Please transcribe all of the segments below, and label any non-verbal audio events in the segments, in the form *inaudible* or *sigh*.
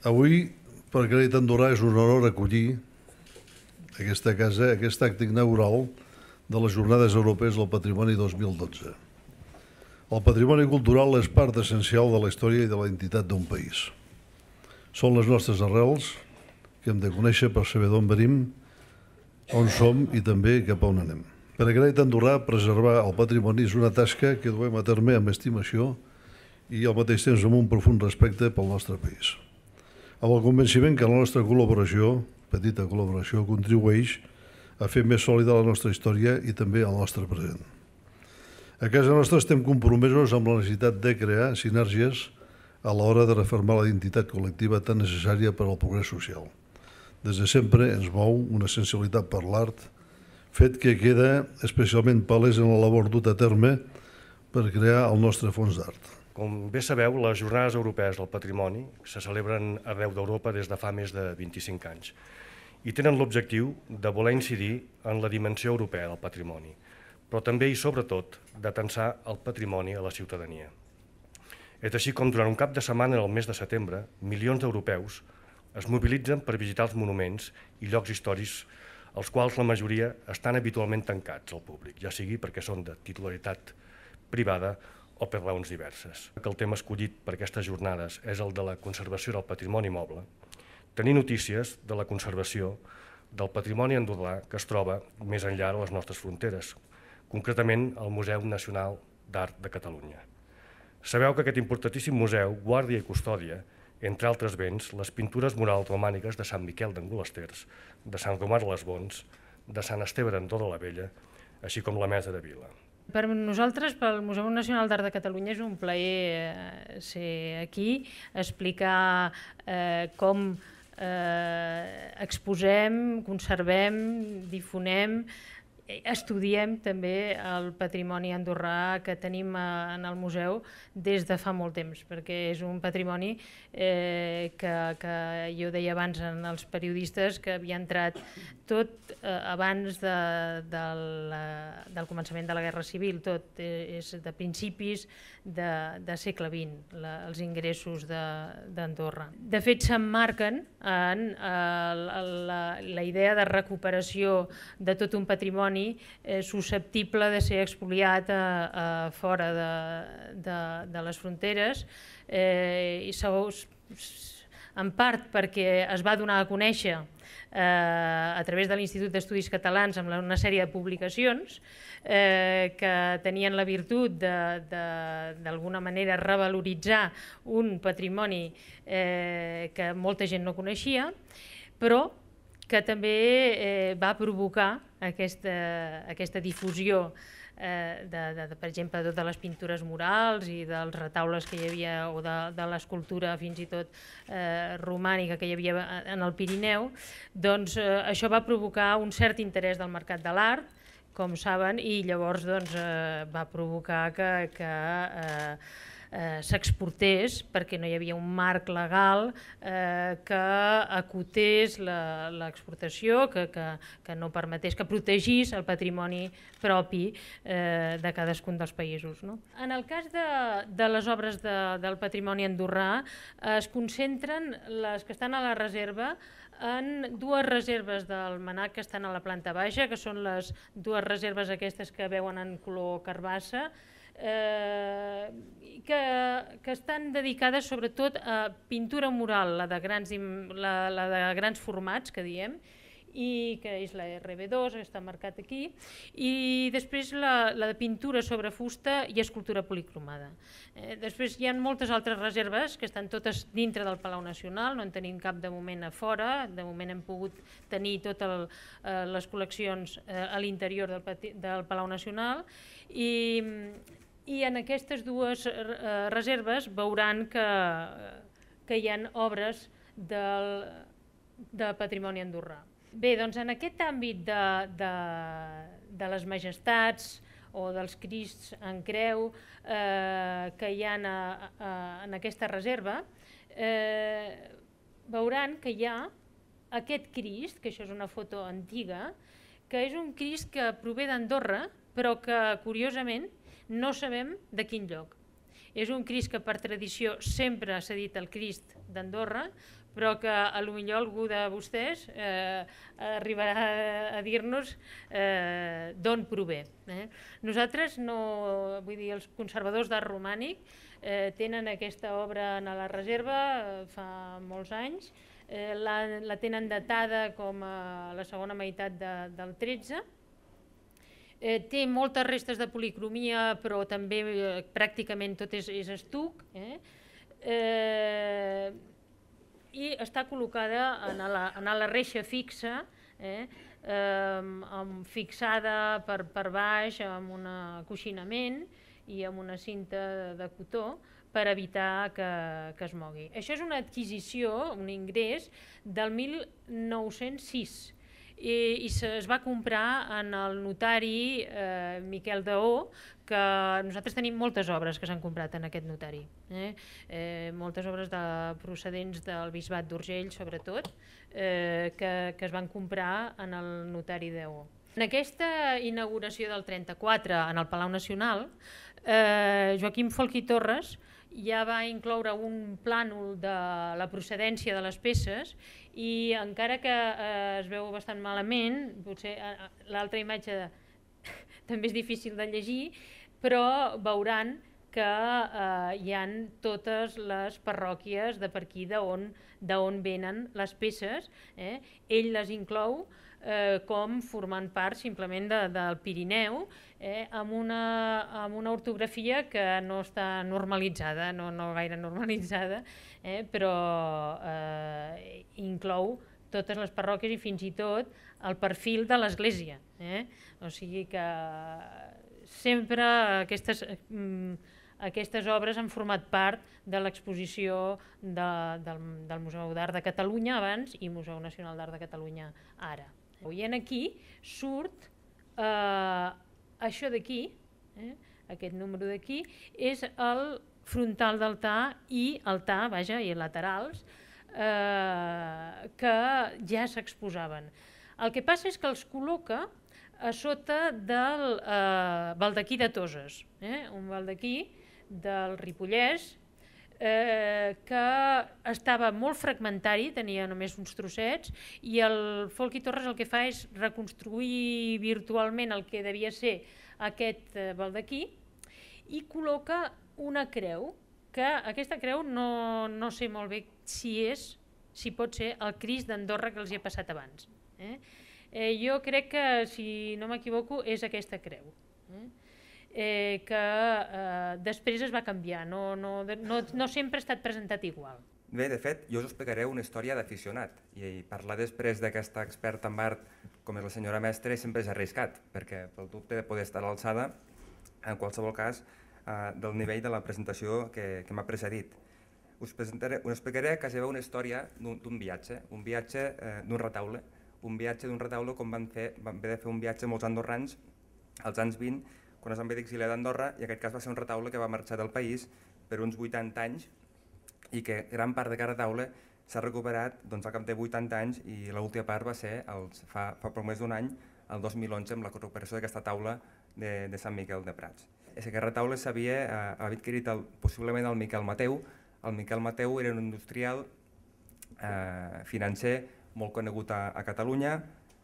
Avui, per Crèdit Andorra, és un honor acollir aquesta casa, aquest acte inaugural de les Jornades Europees del Patrimoni 2012. El patrimoni cultural és part essencial de la història i de la identitat d'un país. Són les nostres arrels que hem de conèixer per saber d'on venim, on som i també cap a on anem. Per a Crèdit Andorra, preservar el patrimoni és una tasca que duem a terme amb estimació i al mateix temps amb un profund respecte pel nostre país amb el convenciment que la nostra col·laboració, petita col·laboració, contribueix a fer més sòlida la nostra història i també el nostre present. A casa nostra estem compromesos amb la necessitat de crear sinergies a l'hora de reformar la identitat col·lectiva tan necessària per al progrés social. Des de sempre ens mou una sensibilitat per l'art, fet que queda especialment palès en la labor dut a terme per crear el nostre fons d'art. Com bé sabeu, les Jornades Europees del Patrimoni se celebren arreu d'Europa des de fa més de 25 anys i tenen l'objectiu de voler incidir en la dimensió europea del patrimoni, però també i sobretot de tensar el patrimoni a la ciutadania. És així com durant un cap de setmana el mes de setembre, milions d'europeus es mobilitzen per visitar els monuments i llocs històrics els quals la majoria estan habitualment tancats al públic, ja sigui perquè són de titularitat privada o per raons diverses. Que el tema escollit per aquestes jornades és el de la conservació del patrimoni moble, tenir notícies de la conservació del patrimoni andorrà que es troba més enllà de les nostres fronteres, concretament al Museu Nacional d'Art de Catalunya. Sabeu que aquest importantíssim museu guàrdia i custòdia, entre altres béns, les pintures murals romàniques de Sant Miquel d'Angolesters, de Sant Romà de les Bons, de Sant Esteve d'Andorra la Vella, així com la Mesa de Vila. Per nosaltres, pel Museu Nacional d'Art de Catalunya, és un plaer eh, ser aquí, explicar eh, com eh, exposem, conservem, difonem, estudiem també el patrimoni andorrà que tenim eh, en el museu des de fa molt temps, perquè és un patrimoni eh, que, que jo deia abans en els periodistes que havia entrat tot eh, abans de, de la, del començament de la Guerra Civil, tot eh, és de principis de, de segle XX, la, els ingressos d'Andorra. De, de fet, s'emmarquen en eh, la, la, la idea de recuperació de tot un patrimoni eh, susceptible de ser expoliat a, eh, a eh, fora de, de, de les fronteres eh, i segons, en part perquè es va donar a conèixer eh, a través de l'Institut d'Estudis Catalans amb una sèrie de publicacions eh, que tenien la virtut d'alguna manera revaloritzar un patrimoni eh, que molta gent no coneixia, però que també eh, va provocar aquesta, aquesta difusió eh, eh, de, de, de, per exemple, de les pintures murals i dels retaules que hi havia o de, de l'escultura fins i tot eh, romànica que hi havia eh, en el Pirineu, doncs eh, això va provocar un cert interès del mercat de l'art, com saben, i llavors doncs, eh, va provocar que, que eh, Eh, s'exportés perquè no hi havia un marc legal eh, que acotés l'exportació, que, que, que no permetés, que protegís el patrimoni propi eh, de cadascun dels països. No? En el cas de, de les obres de, del patrimoni andorrà, eh, es concentren les que estan a la reserva en dues reserves del Manac que estan a la planta baixa, que són les dues reserves aquestes que veuen en color carbassa, eh, que, que estan dedicades sobretot a pintura mural, la de grans, la, la de grans formats, que diem, i que és la RB2, està marcat aquí, i després la, la de pintura sobre fusta i escultura policromada. Eh, després hi ha moltes altres reserves que estan totes dintre del Palau Nacional, no en tenim cap de moment a fora, de moment hem pogut tenir totes eh, les col·leccions eh, a l'interior del, del Palau Nacional, i i en aquestes dues eh, eh, reserves veuran que, eh, que hi ha obres del, de patrimoni andorrà. Bé, doncs en aquest àmbit de, de, de les majestats o dels crists en creu eh, que hi ha a, a, en aquesta reserva, eh, veuran que hi ha aquest crist, que això és una foto antiga, que és un crist que prové d'Andorra, però que curiosament no sabem de quin lloc. És un Crist que per tradició sempre s'ha dit el Crist d'Andorra, però que a lo millor algú de vostès eh, arribarà a dir-nos eh, d'on prové. Eh? Nosaltres no, vull dir, els conservadors d'art romànic eh, tenen aquesta obra en la reserva eh, fa molts anys, eh, la, la tenen datada com a la segona meitat de, del 13, Eh, té moltes restes de policromia, però també eh, pràcticament tot és, és estuc. Eh? Eh, I està col·locada en la, en la reixa fixa, eh? Eh, amb, fixada per, per baix amb un coixinament i amb una cinta de, de cotó per evitar que, que es mogui. Això és una adquisició, un ingrés, del 1906, i, i es va comprar en el notari eh, Miquel Daó, que nosaltres tenim moltes obres que s'han comprat en aquest notari. Eh? Eh, moltes obres de, procedents del Bisbat d'Urgell, sobretot, eh, que, que es van comprar en el notari Daó. En aquesta inauguració del 34 en el Palau Nacional, eh, Joaquim Folch i Torres ja va incloure un plànol de la procedència de les peces i encara que eh, es veu bastant malament, potser eh, eh l'altra imatge de, *laughs* també és difícil de llegir, però veuran que eh, hi han totes les parròquies de per aquí d'on venen les peces. Eh? Ell les inclou eh, com formant part simplement de, del Pirineu, eh, amb, una, amb una ortografia que no està normalitzada, no, no gaire normalitzada, eh, però eh, inclou totes les parròquies i fins i tot el perfil de l'Església. Eh? O sigui que sempre aquestes, mm, aquestes obres han format part de l'exposició de, del, del Museu d'Art de Catalunya abans i Museu Nacional d'Art de Catalunya ara. I en aquí surt eh, això d'aquí, eh, aquest número d'aquí, és el frontal d'altar i altar, vaja, i laterals, eh, que ja s'exposaven. El que passa és que els col·loca a sota del eh, baldaquí de Toses, eh, un baldaquí del Ripollès eh, que estava molt fragmentari, tenia només uns trossets, i el Folk i Torres el que fa és reconstruir virtualment el que devia ser aquest eh, baldaquí i col·loca una creu, que aquesta creu no, no sé molt bé si és, si pot ser el Cris d'Andorra que els hi ha passat abans. Eh? Eh, jo crec que, si no m'equivoco, és aquesta creu. Eh? eh, que eh, després es va canviar, no, no, no, no sempre ha estat presentat igual. Bé, de fet, jo us explicaré una història d'aficionat i parlar després d'aquesta experta en art com és la senyora mestre sempre és arriscat, perquè pel dubte de poder estar a l'alçada, en qualsevol cas, eh, del nivell de la presentació que, que m'ha precedit. Us, presentaré, us explicaré que veu una història d'un viatge, un viatge eh, d'un retaule, un viatge d'un retaule com van fer, van haver de fer un viatge molts andorrans als anys 20 quan es van haver d'exiliar d'Andorra, i aquest cas va ser un retaule que va marxar del país per uns 80 anys i que gran part d'aquest retaule s'ha recuperat doncs, al cap de 80 anys i l'última part va ser els, fa, fa poc més d'un any, el 2011, amb la recuperació d'aquesta taula de, de Sant Miquel de Prats. És que aquest retaule s'havia eh, adquirit el, possiblement el Miquel Mateu. El Miquel Mateu era un industrial eh, financer molt conegut a, a Catalunya,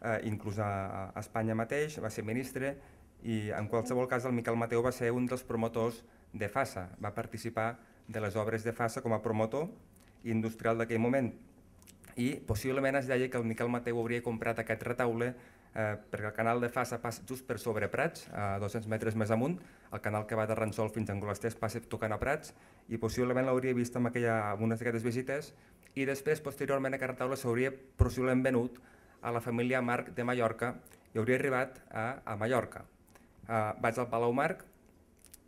eh, inclús a, a Espanya mateix, va ser ministre, i en qualsevol cas el Miquel Mateu va ser un dels promotors de FASA, va participar de les obres de FASA com a promotor industrial d'aquell moment. I possiblement es deia que el Miquel Mateu hauria comprat aquest retaule eh, perquè el canal de Fassa passa just per sobre Prats, a 200 metres més amunt, el canal que va de Ransol fins a Angolestès passa tocant a Prats, i possiblement l'hauria vist amb, aquella, amb unes d'aquestes visites, i després, posteriorment, aquest retaule s'hauria possiblement venut a la família Marc de Mallorca i hauria arribat a, a Mallorca eh, vaig al Palau Marc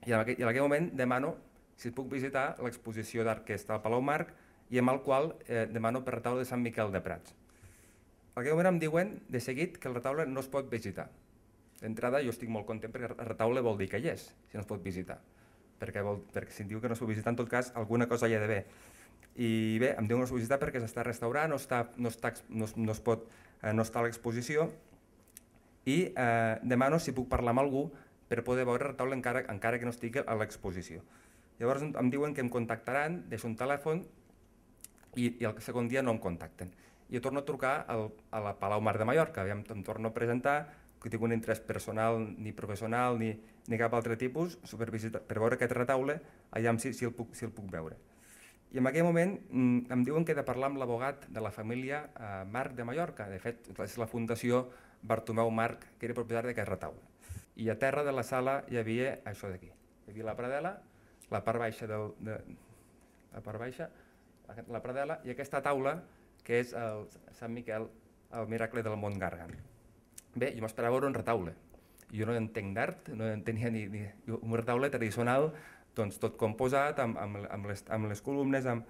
i en, aquell, i en aquell moment demano si puc visitar l'exposició d'art que al Palau Marc i amb el qual eh, demano per retaule de Sant Miquel de Prats. En aquell moment em diuen de seguit que el retaule no es pot visitar. D'entrada jo estic molt content perquè el retaule vol dir que hi és, si no es pot visitar. Perquè, vol, perquè si em diu que no es pot visitar, en tot cas, alguna cosa hi ha d'haver. I bé, em diuen que no es pot visitar perquè s'està restaurant, no, està, no, està, no, no, es pot, eh, no està a l'exposició, i eh, demano si puc parlar amb algú per poder veure la taula encara, encara que no estigui a l'exposició. Llavors em diuen que em contactaran, deixo un telèfon i, i el segon dia no em contacten. Jo torno a trucar al, a la Palau Mar de Mallorca, aviam, em torno a presentar, que tinc un interès personal, ni professional, ni, ni cap altre tipus, per, per veure aquest retaule, allà si, si, el puc, si el puc veure. I en aquell moment mm, em diuen que he de parlar amb l'abogat de la família eh, Marc de Mallorca, de fet és la fundació Bartomeu Marc, que era propietari d'aquest retaule. I a terra de la sala hi havia això d'aquí. Hi havia la pradela, la part baixa del, de, la part baixa, la, la i aquesta taula que és el Sant Miquel, el miracle del Mont Gargan. Bé, jo m'esperava veure un retaule. Jo no entenc d'art, no en tenia ni, ni... Un retaule tradicional, doncs tot composat, amb, amb, amb, les, amb les columnes, amb,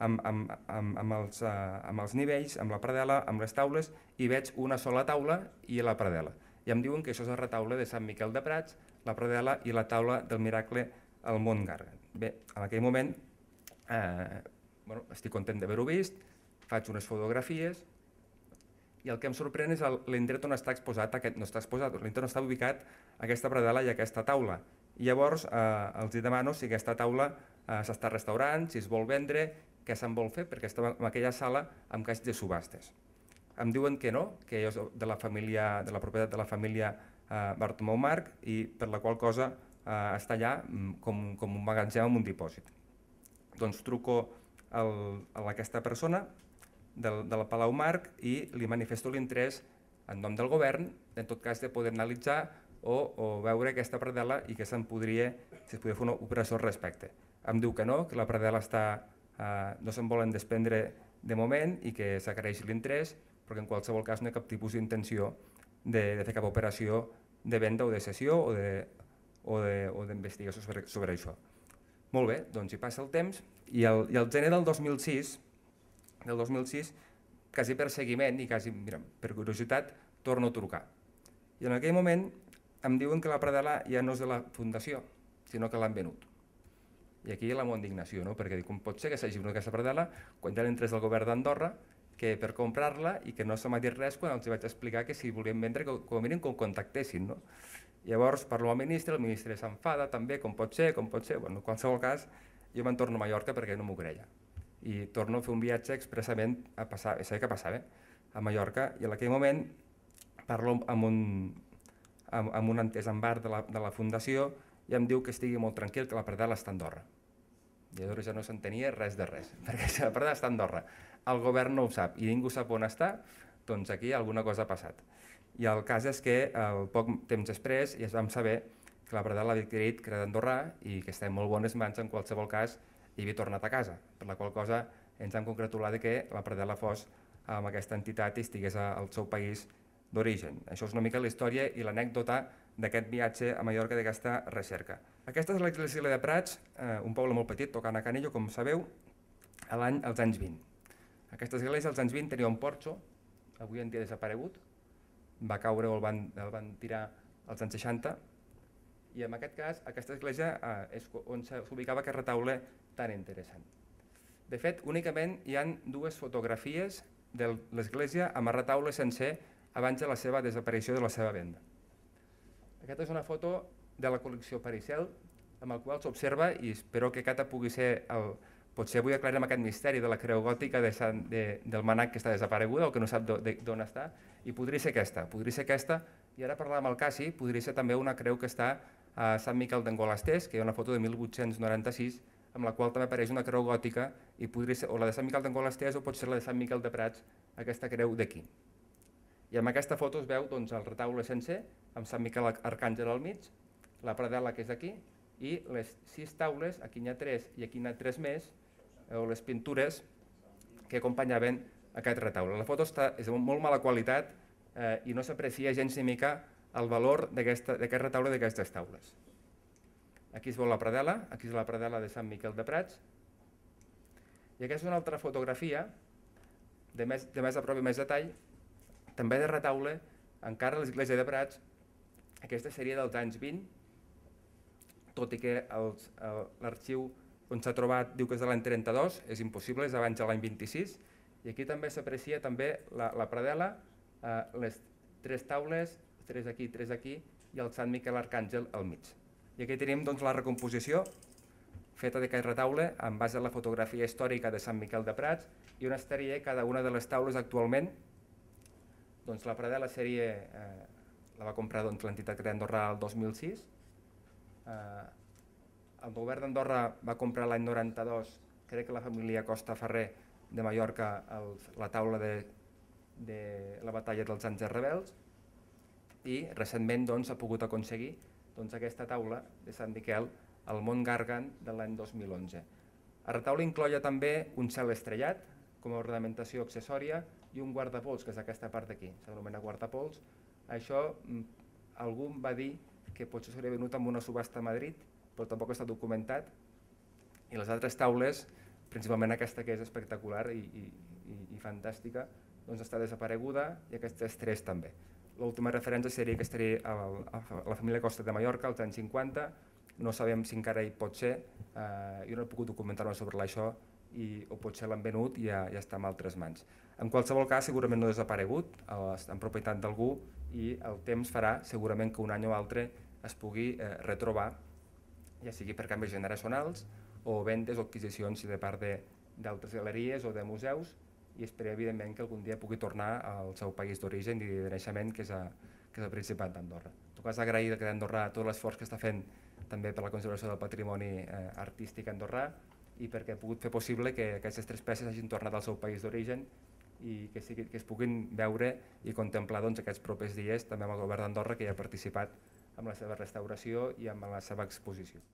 amb, amb, amb, amb, els, eh, amb els nivells, amb la predela, amb les taules, i veig una sola taula i la predela. I em diuen que això és el retaule de Sant Miquel de Prats, la predela i la taula del miracle al Montgar. Bé, en aquell moment eh, bueno, estic content d'haver-ho vist, faig unes fotografies, i el que em sorprèn és l'indret on està exposat, aquest, no està exposat, l'indret on està ubicat aquesta predela i aquesta taula. I llavors eh, els demano si aquesta taula eh, s'està restaurant, si es vol vendre, que se'n vol fer perquè estava en aquella sala amb caix de subhastes. Em diuen que no, que és de la, família, de la propietat de la família eh, Bartomeu Marc i per la qual cosa eh, està allà mm, com, com un magatzem amb un dipòsit. Doncs truco el, a aquesta persona del, del Palau Marc i li manifesto l'interès en nom del govern, en tot cas de poder analitzar o, o veure aquesta predela i que se'n podria, si es podia fer una operació al respecte. Em diu que no, que la predela està eh, no se'n volen desprendre de moment i que s'agraeix l'interès, perquè en qualsevol cas no hi ha cap tipus d'intenció de, de fer cap operació de venda o de cessió o d'investigació sobre, sobre això. Molt bé, doncs hi passa el temps i el, i el gener del 2006, del 2006, quasi per seguiment i quasi mira, per curiositat, torno a trucar. I en aquell moment em diuen que la Pradala ja no és de la Fundació, sinó que l'han venut. I aquí hi ha la meva indignació, no? perquè dic, com pot ser que s'hagi venut aquesta pardela quan tenen tres del govern d'Andorra que per comprar-la i que no se m'ha dit res quan els vaig explicar que si volien vendre, que, com a mínim que ho contactessin. No? Llavors parlo amb el ministre, el ministre s'enfada també, com pot ser, com pot ser, bueno, en qualsevol cas jo me'n torno a Mallorca perquè no m'ho creia. I torno a fer un viatge expressament a passar, a saber què passava, eh? a Mallorca, i en aquell moment parlo amb un, amb, amb un entès en bar de la, de la fundació i em diu que estigui molt tranquil, que la Pardal l'està a Andorra. I llavors ja no s'entenia res de res, *laughs* perquè si la Pardal està a Andorra, el govern no ho sap i ningú sap on està, doncs aquí alguna cosa ha passat. I el cas és que el eh, poc temps després ja es vam saber que la Pardal l'havia adquirit, que era d'Andorra, i que està en molt bones mans en qualsevol cas, i havia tornat a casa, per la qual cosa ens han congratulat que la Pardal fos amb aquesta entitat i estigués al seu país d'origen. Això és una mica la història i l'anècdota d'aquest viatge a Mallorca d'aquesta recerca. Aquesta és l'exil·la de Prats, eh, un poble molt petit, tocant a Canillo, com sabeu, a l'any als anys 20. Aquesta església als anys 20 tenia un porxo, avui en dia desaparegut, va caure o el van, el van tirar als anys 60, i en aquest cas aquesta església eh, és on s'ubicava aquest retaule tan interessant. De fet, únicament hi han dues fotografies de l'església amb el retaule sencer abans de la seva desaparició de la seva venda. Aquesta és una foto de la col·lecció Paricel, amb la qual s'observa, i espero que Cata pugui ser el... Potser avui aclarem aquest misteri de la creu gòtica de Sant, de, del manac que està desapareguda o que no sap d'on està, i podria ser aquesta, podria ser aquesta, i ara parlar amb el Cassi, podria ser també una creu que està a Sant Miquel d'Angolastès, que hi ha una foto de 1896, amb la qual també apareix una creu gòtica, i podria ser o la de Sant Miquel d'Angolastès o pot ser la de Sant Miquel de Prats, aquesta creu d'aquí. I amb aquesta foto es veu doncs, el retaule sencer, amb Sant Miquel Arcàngel al mig, la predela que és aquí, i les sis taules, aquí n'hi ha tres i aquí n'hi ha tres més, o les pintures que acompanyaven aquest retaule. La foto està, és de molt mala qualitat eh, i no s'aprecia gens ni mica el valor d'aquest retaule d'aquestes taules. Aquí es veu la predela, aquí és la predela de Sant Miquel de Prats. I aquesta és una altra fotografia de més, de més a prop i més detall també de retaule, encara a l'església de Prats, aquesta sèrie dels anys 20, tot i que l'arxiu on s'ha trobat diu que és de l'any 32, és impossible, és abans de l'any 26, i aquí també s'aprecia també la, la predela, eh, les tres taules, tres aquí, tres aquí, i el Sant Miquel Arcàngel al mig. I aquí tenim doncs, la recomposició feta d'aquest retaule en base a la fotografia històrica de Sant Miquel de Prats i on estaria cada una de les taules actualment doncs la Pradel, la sèrie, eh, la va comprar doncs, l'entitat que té Andorra el 2006. Eh, el govern d'Andorra va comprar l'any 92, crec que la família Costa Ferrer de Mallorca, el, la taula de, de la batalla dels Àngels Rebels, i recentment doncs, ha pogut aconseguir doncs, aquesta taula de Sant Miquel al Mont Gargan de l'any 2011. A taula incloia també un cel estrellat com a ornamentació accessòria, i un guardapols, que és aquesta part d'aquí, s'anomena guardapols. Això mm, algú va dir que potser s'hauria venut amb una subhasta a Madrid, però tampoc està documentat. I les altres taules, principalment aquesta que és espectacular i, i, i, i fantàstica, doncs està desapareguda i aquestes tres també. L'última referència seria que estaria a la, a la família Costa de Mallorca, als anys 50, no sabem si encara hi pot ser, eh, jo no he pogut documentar-me sobre això, i, o potser l'han venut i ja, ja està en altres mans. En qualsevol cas, segurament no ha desaparegut, eh, en propietat d'algú, i el temps farà segurament que un any o altre es pugui eh, retrobar, ja sigui per canvis generacionals o vendes o adquisicions de part d'altres galeries o de museus, i esperem, evidentment, que algun dia pugui tornar al seu país d'origen i de naixement, que és, a, que és el Principat d'Andorra. En tot cas, agrair que d'Andorra tot l'esforç que està fent també per la conservació del patrimoni eh, artístic andorrà i perquè ha pogut fer possible que aquestes tres peces hagin tornat al seu país d'origen i que, sigui, que es puguin veure i contemplar doncs, aquests propers dies també amb el govern d'Andorra que hi ha participat amb la seva restauració i amb la seva exposició.